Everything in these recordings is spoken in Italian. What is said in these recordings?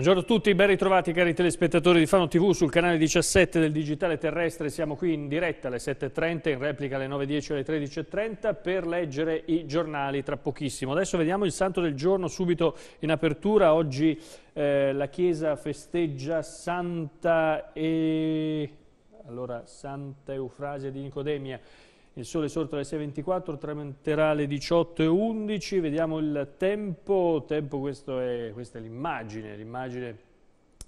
Buongiorno a tutti, ben ritrovati cari telespettatori di Fano TV sul canale 17 del Digitale Terrestre. Siamo qui in diretta alle 7.30, in replica alle 9.10 e alle 13.30 per leggere i giornali tra pochissimo. Adesso vediamo il santo del giorno subito in apertura. Oggi eh, la Chiesa festeggia Santa, e... allora, Santa Eufrasia di Nicodemia il sole sorto alle 6.24, tramonterà alle 18.11, vediamo il tempo, tempo questo è, questa è l'immagine, l'immagine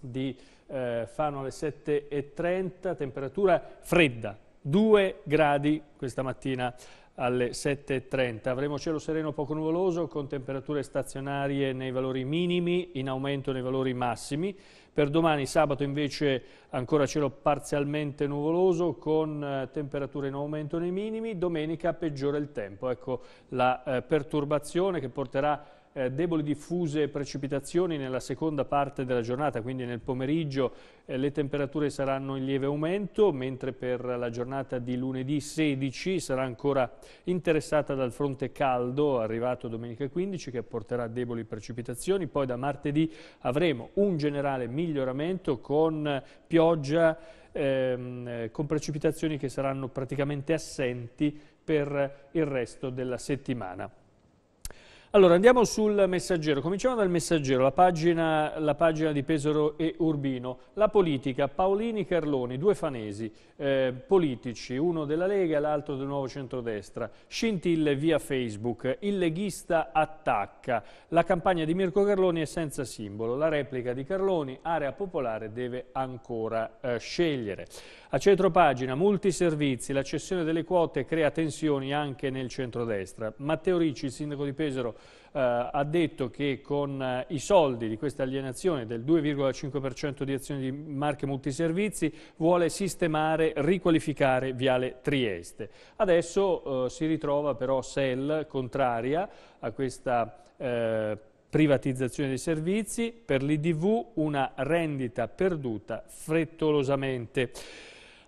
di eh, Fano alle 7.30, temperatura fredda, 2 gradi questa mattina alle 7.30. Avremo cielo sereno poco nuvoloso con temperature stazionarie nei valori minimi, in aumento nei valori massimi. Per domani sabato invece ancora cielo parzialmente nuvoloso con eh, temperature in aumento nei minimi. Domenica peggiora il tempo. Ecco la eh, perturbazione che porterà eh, deboli diffuse precipitazioni nella seconda parte della giornata, quindi nel pomeriggio eh, le temperature saranno in lieve aumento, mentre per la giornata di lunedì 16 sarà ancora interessata dal fronte caldo arrivato domenica 15 che porterà deboli precipitazioni, poi da martedì avremo un generale miglioramento con pioggia ehm, eh, con precipitazioni che saranno praticamente assenti per il resto della settimana. Allora andiamo sul messaggero, cominciamo dal messaggero, la pagina, la pagina di Pesaro e Urbino, la politica, Paolini Carloni, due fanesi, eh, politici, uno della Lega e l'altro del nuovo centrodestra, scintille via Facebook, il leghista attacca, la campagna di Mirko Carloni è senza simbolo, la replica di Carloni, area popolare deve ancora eh, scegliere. A centropagina, multiservizi, la cessione delle quote crea tensioni anche nel centrodestra. Matteo Ricci, il sindaco di Pesaro, eh, ha detto che con eh, i soldi di questa alienazione del 2,5% di azioni di marche multiservizi vuole sistemare, riqualificare Viale Trieste. Adesso eh, si ritrova però Sel contraria a questa privatizzazione dei servizi, per l'IDV una rendita perduta frettolosamente.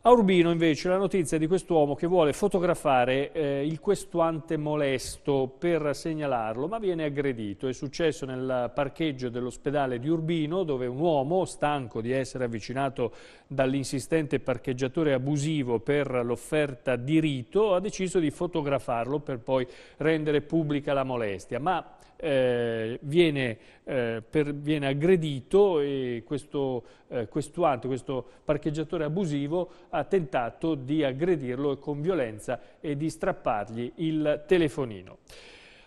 A Urbino invece la notizia di quest'uomo che vuole fotografare eh, il questuante molesto per segnalarlo, ma viene aggredito. È successo nel parcheggio dell'ospedale di Urbino dove un uomo, stanco di essere avvicinato dall'insistente parcheggiatore abusivo per l'offerta di rito, ha deciso di fotografarlo per poi rendere pubblica la molestia. Ma eh, viene, eh, per, viene, aggredito e questo eh, questuante, questo parcheggiatore abusivo ha tentato di aggredirlo con violenza e di strappargli il telefonino.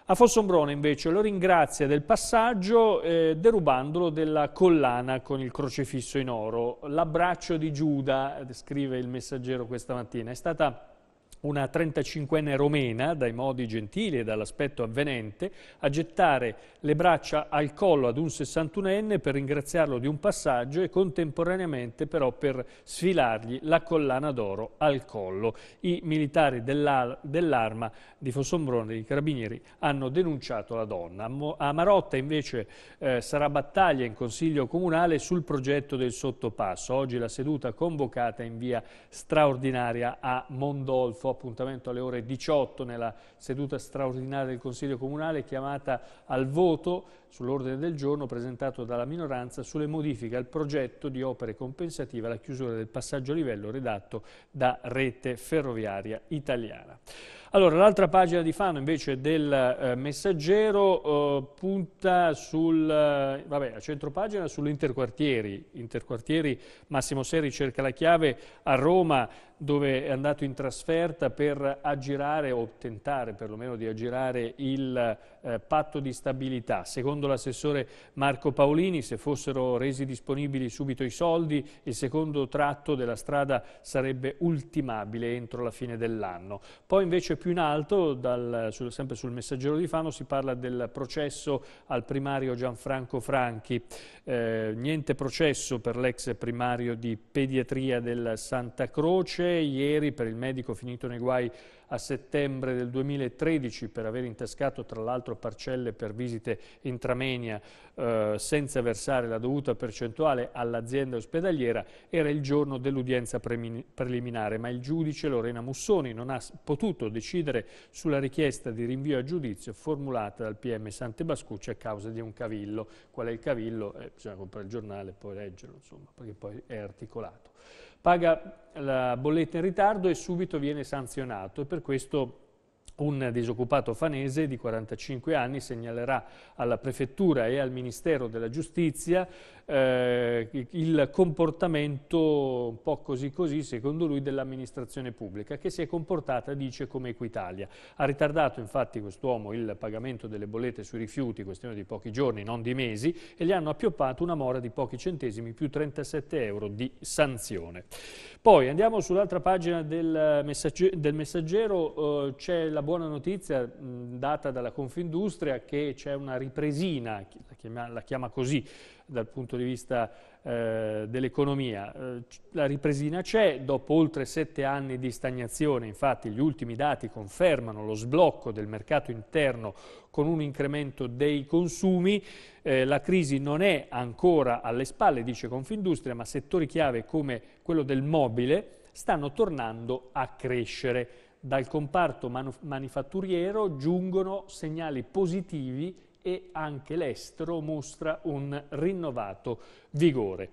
A Fossombrone invece lo ringrazia del passaggio eh, derubandolo della collana con il crocifisso in oro. L'abbraccio di Giuda, scrive il messaggero questa mattina, è stata una 35enne romena, dai modi gentili e dall'aspetto avvenente, a gettare le braccia al collo ad un 61enne per ringraziarlo di un passaggio e contemporaneamente però per sfilargli la collana d'oro al collo. I militari dell'arma di Fossombrone, i carabinieri, hanno denunciato la donna. A Marotta invece eh, sarà battaglia in Consiglio Comunale sul progetto del sottopasso. Oggi la seduta convocata in via straordinaria a Mondolfo appuntamento alle ore 18 nella seduta straordinaria del Consiglio Comunale chiamata al voto sull'ordine del giorno presentato dalla minoranza sulle modifiche al progetto di opere compensative alla chiusura del passaggio a livello redatto da Rete Ferroviaria Italiana. Allora, l'altra pagina di Fano invece del eh, messaggero eh, punta sul, eh, vabbè, a centropagina pagina sull'interquartieri, interquartieri Massimo Seri cerca la chiave a Roma dove è andato in trasferta per aggirare o tentare perlomeno di aggirare il eh, patto di stabilità. Secondo secondo l'assessore Marco Paolini, se fossero resi disponibili subito i soldi, il secondo tratto della strada sarebbe ultimabile entro la fine dell'anno. Poi invece più in alto, dal, sul, sempre sul messaggero di Fano, si parla del processo al primario Gianfranco Franchi. Eh, niente processo per l'ex primario di pediatria del Santa Croce, ieri per il medico finito nei guai a settembre del 2013 per aver intascato tra l'altro parcelle per visite intramenia eh, senza versare la dovuta percentuale all'azienda ospedaliera era il giorno dell'udienza preliminare, ma il giudice Lorena Mussoni non ha potuto decidere sulla richiesta di rinvio a giudizio formulata dal PM Sante Bascucci a causa di un cavillo. Qual è il cavillo? Eh, bisogna comprare il giornale e poi leggerlo, insomma, perché poi è articolato paga la bolletta in ritardo e subito viene sanzionato e per questo un disoccupato fanese di 45 anni segnalerà alla Prefettura e al Ministero della Giustizia eh, il comportamento un po' così così, secondo lui, dell'amministrazione pubblica, che si è comportata, dice, come Equitalia. Ha ritardato infatti quest'uomo il pagamento delle bollette sui rifiuti, questione di pochi giorni, non di mesi, e gli hanno appioppato una mora di pochi centesimi più 37 euro di sanzione. Poi andiamo sull'altra pagina del, messagge del messaggero, eh, c'è la buona notizia mh, data dalla Confindustria che c'è una ripresina, la chiama, la chiama così, dal punto di vista eh, dell'economia. Eh, la ripresina c'è, dopo oltre sette anni di stagnazione, infatti gli ultimi dati confermano lo sblocco del mercato interno con un incremento dei consumi, eh, la crisi non è ancora alle spalle, dice Confindustria, ma settori chiave come quello del mobile stanno tornando a crescere. Dal comparto manifatturiero giungono segnali positivi e anche l'estero mostra un rinnovato vigore.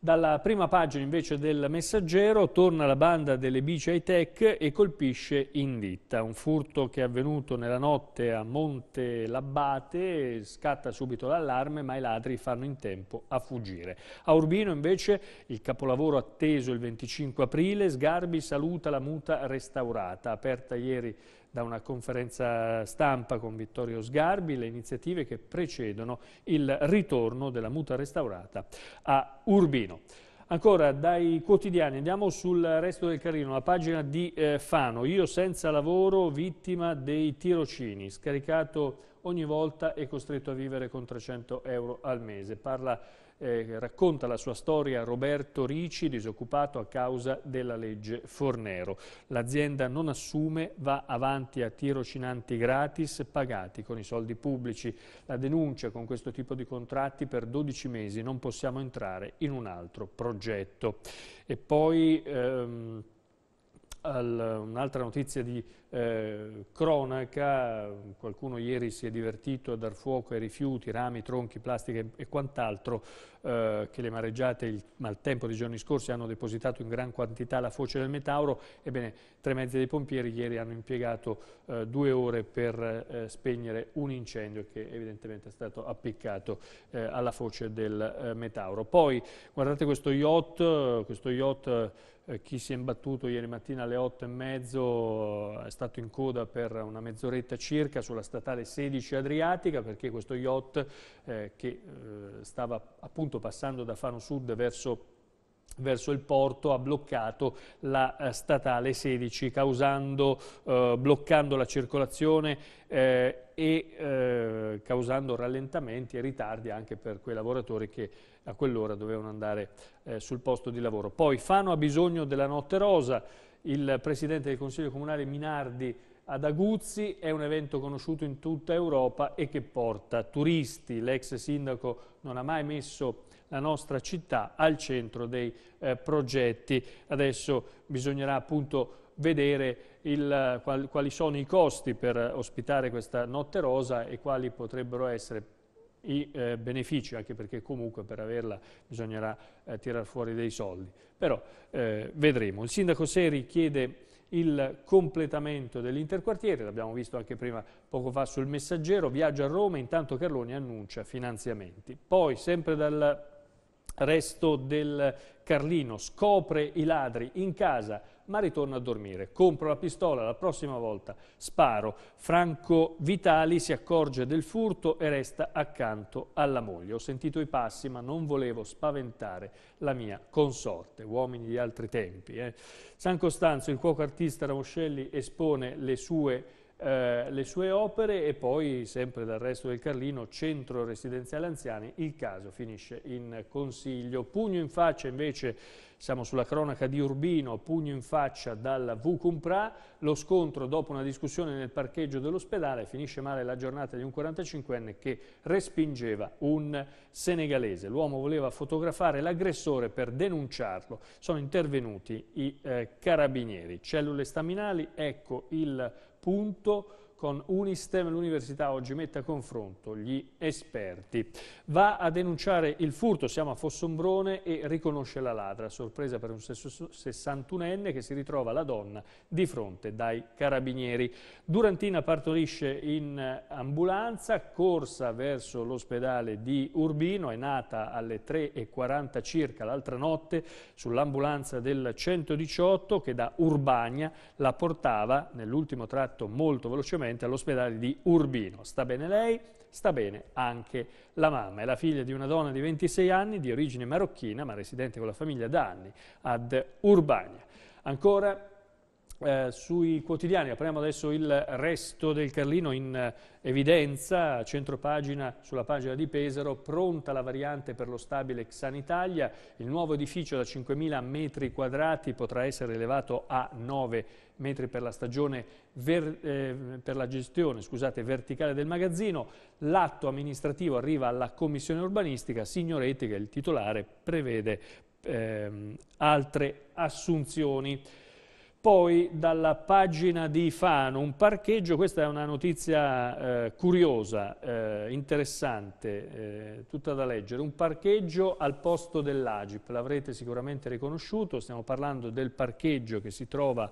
Dalla prima pagina invece del messaggero torna la banda delle bici high tech e colpisce in Un furto che è avvenuto nella notte a Monte Labbate scatta subito l'allarme ma i ladri fanno in tempo a fuggire. A Urbino invece il capolavoro atteso il 25 aprile, Sgarbi saluta la muta restaurata, aperta ieri da una conferenza stampa con Vittorio Sgarbi le iniziative che precedono il ritorno della muta restaurata a Urbino. Ancora dai quotidiani, andiamo sul resto del Carino, la pagina di eh, Fano, io senza lavoro, vittima dei tirocini, scaricato ogni volta e costretto a vivere con 300 euro al mese. Parla eh, racconta la sua storia Roberto Ricci, disoccupato a causa della legge Fornero. L'azienda non assume, va avanti a tirocinanti gratis pagati con i soldi pubblici. La denuncia con questo tipo di contratti per 12 mesi non possiamo entrare in un altro progetto. E poi... Ehm, un'altra notizia di eh, cronaca, qualcuno ieri si è divertito a dar fuoco ai rifiuti, rami, tronchi, plastiche e quant'altro eh, che le mareggiate il maltempo dei giorni scorsi hanno depositato in gran quantità la foce del Metauro, ebbene tre mezzi dei pompieri ieri hanno impiegato eh, due ore per eh, spegnere un incendio che evidentemente è stato appiccato eh, alla foce del eh, Metauro. Poi guardate questo yacht, questo yacht eh, chi si è imbattuto ieri mattina alle 8 e mezzo eh, è stato in coda per una mezz'oretta circa sulla statale 16 Adriatica perché questo yacht eh, che eh, stava appunto passando da Fano Sud verso verso il porto ha bloccato la statale 16 causando, eh, bloccando la circolazione eh, e causando rallentamenti e ritardi anche per quei lavoratori che a quell'ora dovevano andare eh, sul posto di lavoro. Poi Fano ha bisogno della notte rosa, il presidente del Consiglio Comunale Minardi ad Aguzzi, è un evento conosciuto in tutta Europa e che porta turisti. L'ex sindaco non ha mai messo la nostra città al centro dei eh, progetti. Adesso bisognerà appunto vedere il, quali sono i costi per ospitare questa notte rosa e quali potrebbero essere i eh, benefici, anche perché comunque per averla bisognerà eh, tirar fuori dei soldi. Però eh, vedremo. Il sindaco Seri chiede il completamento dell'interquartiere, l'abbiamo visto anche prima poco fa sul messaggero, viaggia a Roma, intanto Carloni annuncia finanziamenti. Poi sempre dal Resto del Carlino, scopre i ladri in casa, ma ritorna a dormire. Compro la pistola, la prossima volta sparo. Franco Vitali si accorge del furto e resta accanto alla moglie. Ho sentito i passi, ma non volevo spaventare la mia consorte. Uomini di altri tempi. Eh. San Costanzo, il cuoco artista Ramoscelli, espone le sue eh, le sue opere e poi, sempre dal resto del Carlino, centro residenziale anziani, il caso finisce in consiglio. Pugno in faccia invece, siamo sulla cronaca di Urbino, pugno in faccia dalla Vucumpra lo scontro dopo una discussione nel parcheggio dell'ospedale finisce male la giornata di un 45enne che respingeva un senegalese. L'uomo voleva fotografare l'aggressore per denunciarlo. Sono intervenuti i eh, carabinieri. Cellule staminali, ecco il punto con Unistem l'università oggi mette a confronto gli esperti. Va a denunciare il furto, siamo a Fossombrone e riconosce la ladra, sorpresa per un 61enne che si ritrova la donna di fronte dai carabinieri. Durantina partorisce in eh, ambulanza, corsa verso l'ospedale di Urbino, è nata alle 3.40 circa l'altra notte sull'ambulanza del 118 che da Urbania la portava nell'ultimo tratto molto velocemente direttamente all'ospedale di Urbino. Sta bene lei, sta bene anche la mamma. È la figlia di una donna di 26 anni, di origine marocchina, ma residente con la famiglia da anni ad Urbania. Ancora eh, sui quotidiani, apriamo adesso il resto del Carlino in eh, evidenza, centropagina sulla pagina di Pesaro, pronta la variante per lo stabile Xanitalia, il nuovo edificio da 5.000 metri quadrati potrà essere elevato a 9 metri per la, stagione ver, eh, per la gestione scusate, verticale del magazzino, l'atto amministrativo arriva alla commissione urbanistica, Signoretti che è il titolare prevede ehm, altre assunzioni. Poi dalla pagina di Fano, un parcheggio, questa è una notizia eh, curiosa, eh, interessante, eh, tutta da leggere, un parcheggio al posto dell'Agip, l'avrete sicuramente riconosciuto, stiamo parlando del parcheggio che si trova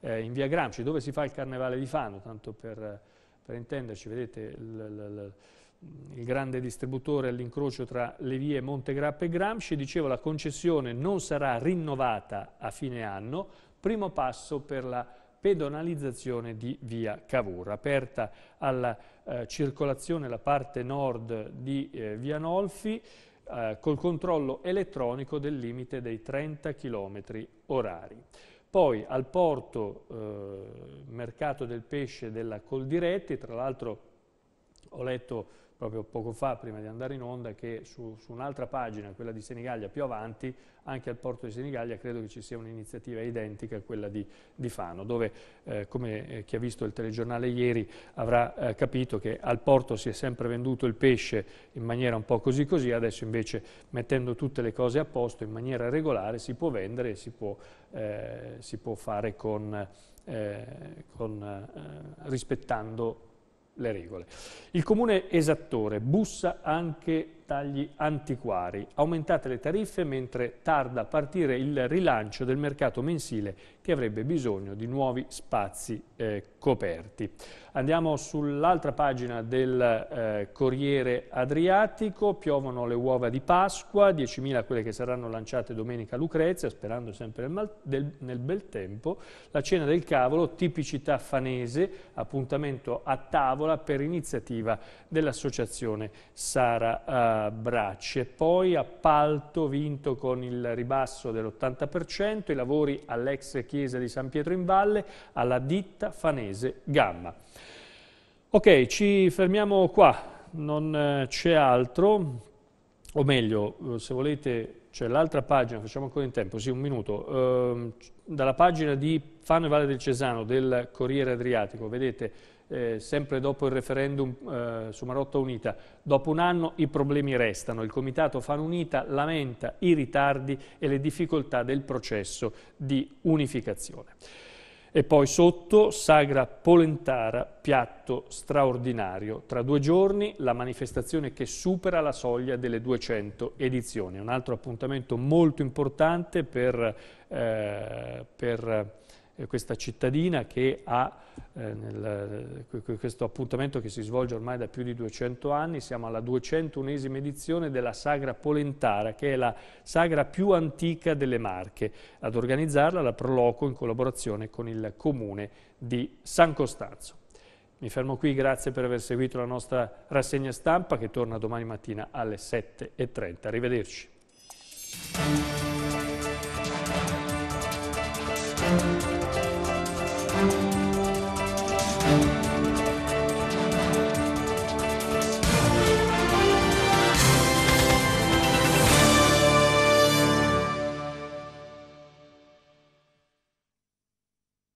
eh, in via Gramsci, dove si fa il carnevale di Fano, tanto per, per intenderci, vedete il, il, il grande distributore all'incrocio tra le vie Montegrappa e Gramsci, dicevo la concessione non sarà rinnovata a fine anno, primo passo per la pedonalizzazione di via Cavour, aperta alla eh, circolazione la parte nord di eh, via Nolfi eh, col controllo elettronico del limite dei 30 km orari. Poi al porto eh, mercato del pesce della Coldiretti, tra l'altro ho letto proprio poco fa, prima di andare in onda, che su, su un'altra pagina, quella di Senigallia, più avanti, anche al porto di Senigallia, credo che ci sia un'iniziativa identica a quella di, di Fano, dove, eh, come eh, chi ha visto il telegiornale ieri avrà eh, capito che al porto si è sempre venduto il pesce in maniera un po' così così, adesso invece mettendo tutte le cose a posto in maniera regolare si può vendere e si può, eh, si può fare con, eh, con eh, rispettando le regole. Il comune esattore bussa anche tagli antiquari, aumentate le tariffe mentre tarda a partire il rilancio del mercato mensile che avrebbe bisogno di nuovi spazi eh, coperti. Andiamo sull'altra pagina del eh, Corriere Adriatico, piovono le uova di Pasqua, 10.000 quelle che saranno lanciate domenica a Lucrezia, sperando sempre nel, del, nel bel tempo, la cena del cavolo, tipicità fanese, appuntamento a tavola per iniziativa dell'associazione Sara eh, 30 bracce, poi appalto vinto con il ribasso dell'80%, i lavori all'ex chiesa di San Pietro in Valle alla ditta Fanese Gamma. Ok, ci fermiamo qua, non eh, c'è altro, o meglio, eh, se volete c'è l'altra pagina, facciamo ancora in tempo, sì un minuto, eh, dalla pagina di Fano e Valle del Cesano del Corriere Adriatico, vedete eh, sempre dopo il referendum eh, su Marotta Unita, dopo un anno i problemi restano. Il Comitato Fan Unita lamenta i ritardi e le difficoltà del processo di unificazione. E poi sotto, Sagra Polentara, piatto straordinario. Tra due giorni la manifestazione che supera la soglia delle 200 edizioni. Un altro appuntamento molto importante per... Eh, per eh, questa cittadina che ha eh, nel, questo appuntamento che si svolge ormai da più di 200 anni, siamo alla 201esima edizione della Sagra Polentara, che è la sagra più antica delle Marche, ad organizzarla la Proloco in collaborazione con il Comune di San Costanzo. Mi fermo qui, grazie per aver seguito la nostra rassegna stampa che torna domani mattina alle 7.30. Arrivederci.